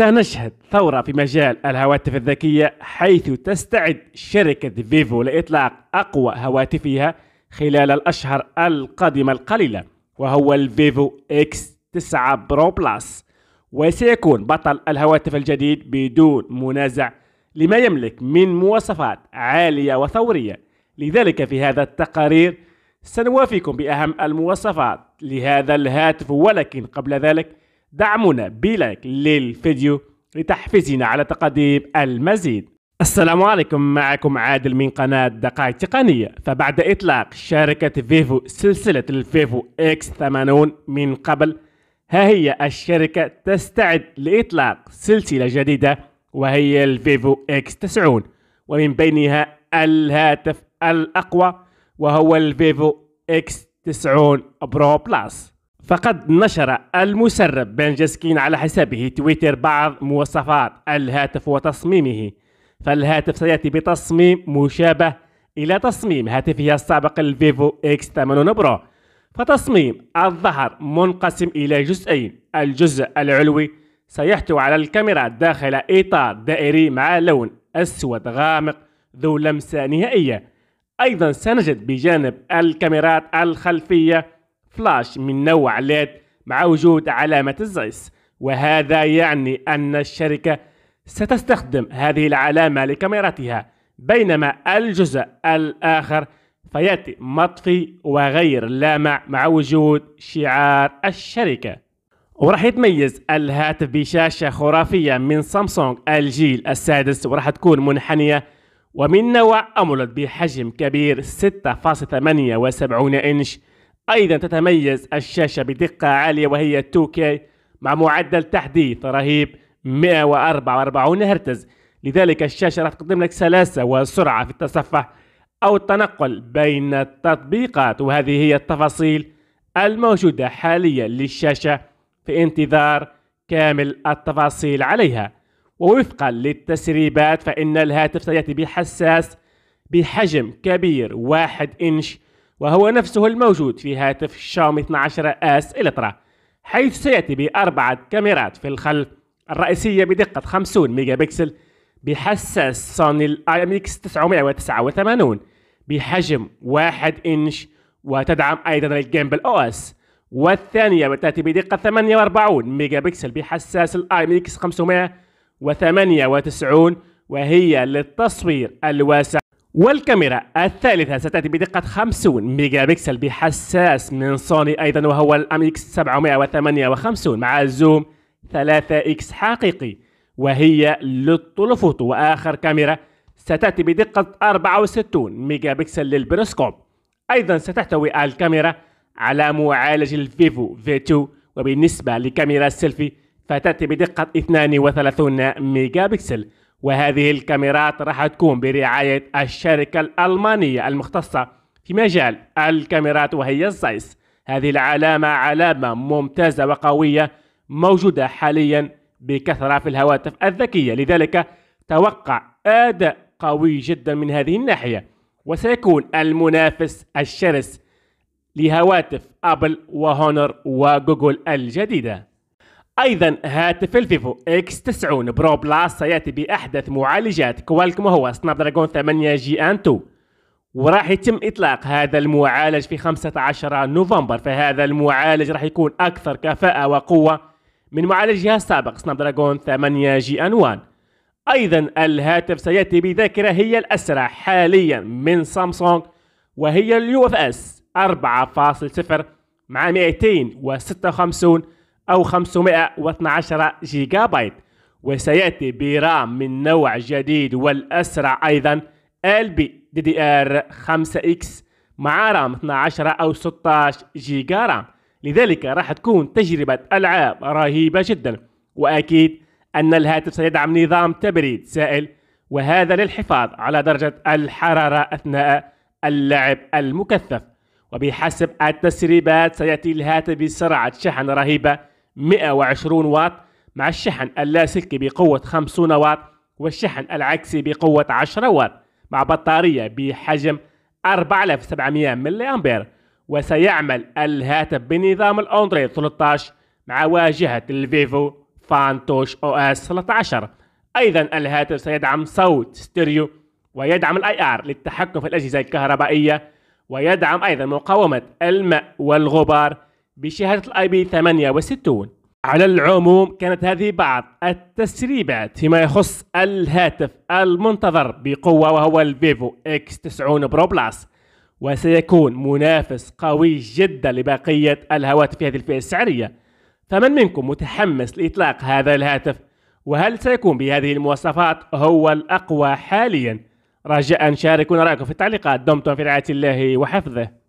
سنشهد ثورة في مجال الهواتف الذكية حيث تستعد شركة فيفو لإطلاق أقوى هواتفها خلال الأشهر القادمة القليلة وهو الفيفو إكس 9 برو بلس وسيكون بطل الهواتف الجديد بدون منازع لما يملك من مواصفات عالية وثورية لذلك في هذا التقارير سنوافيكم بأهم المواصفات لهذا الهاتف ولكن قبل ذلك دعمونا بلايك للفيديو لتحفيزنا على تقديم المزيد السلام عليكم معكم عادل من قناة دقائق تقنية فبعد إطلاق شركة فيفو سلسلة الفيفو اكس 80 من قبل ها هي الشركة تستعد لإطلاق سلسلة جديدة وهي الفيفو اكس 90 ومن بينها الهاتف الأقوى وهو الفيفو اكس 90 برو بلس فقد نشر المسرب بن جاسكين على حسابه تويتر بعض مواصفات الهاتف وتصميمه فالهاتف سيأتي بتصميم مشابه إلى تصميم هاتفه السابق الفيفو إكس 8 برو فتصميم الظهر منقسم إلى جزئين الجزء العلوي سيحتوي على الكاميرا داخل إطار دائري مع لون أسود غامق ذو لمسة نهائية أيضا سنجد بجانب الكاميرات الخلفية فلاش من نوع ليد مع وجود علامة الزيس وهذا يعني أن الشركة ستستخدم هذه العلامة لكاميراتها بينما الجزء الآخر فيأتي مطفي وغير لامع مع وجود شعار الشركة وراح يتميز الهاتف بشاشة خرافية من سامسونج الجيل السادس وراح تكون منحنية ومن نوع أمولد بحجم كبير 6.78 إنش أيضا تتميز الشاشة بدقة عالية وهي 2K مع معدل تحديث رهيب 144 هرتز لذلك الشاشة راح تقدم لك سلاسة وسرعة في التصفح أو التنقل بين التطبيقات وهذه هي التفاصيل الموجودة حاليا للشاشة في انتظار كامل التفاصيل عليها ووفقا للتسريبات فإن الهاتف سيأتي بحساس بحجم كبير واحد إنش وهو نفسه الموجود في هاتف شاومي 12 اس الترا حيث سيأتي بأربعة كاميرات في الخلف الرئيسية بدقة 50 ميجا بكسل بحساس سوني الاي ام اكس 989 بحجم 1 انش وتدعم ايضا الجيمبل او اس والثانية بتأتي بدقة 48 ميجا بكسل بحساس الاي ام اكس 598 وهي للتصوير الواسع والكاميرا الثالثة ستأتي بدقة 50 ميجا بكسل بحساس من سوني أيضا وهو الأم إكس 758 مع زوم 3 إكس حقيقي وهي للطلفوتو وآخر كاميرا ستأتي بدقة 64 ميجا بكسل للبروسكوب أيضا ستحتوي الكاميرا على معالج الفيفو في 2 وبالنسبة لكاميرا السيلفي فتأتي بدقة 32 ميجا بكسل وهذه الكاميرات راح تكون برعاية الشركة الألمانية المختصة في مجال الكاميرات وهي الزايس هذه العلامة علامة ممتازة وقوية موجودة حاليا بكثرة في الهواتف الذكية لذلك توقع أداء قوي جدا من هذه الناحية وسيكون المنافس الشرس لهواتف أبل وهونر وجوجل الجديدة ايضا هاتف الفيفو اكس 90 برو بلس سياتي باحدث معالجات كوالكم وهو سناب دراجون 8 جي ان 2 وراح يتم اطلاق هذا المعالج في 15 نوفمبر فهذا المعالج راح يكون اكثر كفاءه وقوه من معالجها السابق سناب دراجون 8 جي ان 1 ايضا الهاتف سياتي بذاكره هي الاسرع حاليا من سامسونج وهي اليو اف اس 4.0 مع 256 أو 512 جيجا بايت وسيأتي برام من نوع جديد والأسرع أيضا LPDDR5X مع رام 12 أو 16 جيجا رام لذلك راح تكون تجربة ألعاب رهيبة جدا وأكيد أن الهاتف سيدعم نظام تبريد سائل وهذا للحفاظ على درجة الحرارة أثناء اللعب المكثف وبحسب التسريبات سيأتي الهاتف بسرعة شحن رهيبة 120 واط مع الشحن اللاسلكي بقوة 50 واط والشحن العكسي بقوة 10 واط مع بطارية بحجم 4700 ملي أمبير وسيعمل الهاتف بنظام الأندرويد 13 مع واجهة الفيفو فانتوش او اس 13 أيضا الهاتف سيدعم صوت ستيريو ويدعم الاي ار للتحكم في الأجهزة الكهربائية ويدعم أيضا مقاومة الماء والغبار بشهادة الاي بي 68 على العموم كانت هذه بعض التسريبات فيما يخص الهاتف المنتظر بقوة وهو الفيفو اكس 90 برو بلاس وسيكون منافس قوي جدا لبقية الهواتف في هذه الفئة السعرية فمن منكم متحمس لإطلاق هذا الهاتف وهل سيكون بهذه المواصفات هو الأقوى حاليا رجاء شاركونا رأيكم في التعليقات دمتم في رعاية الله وحفظه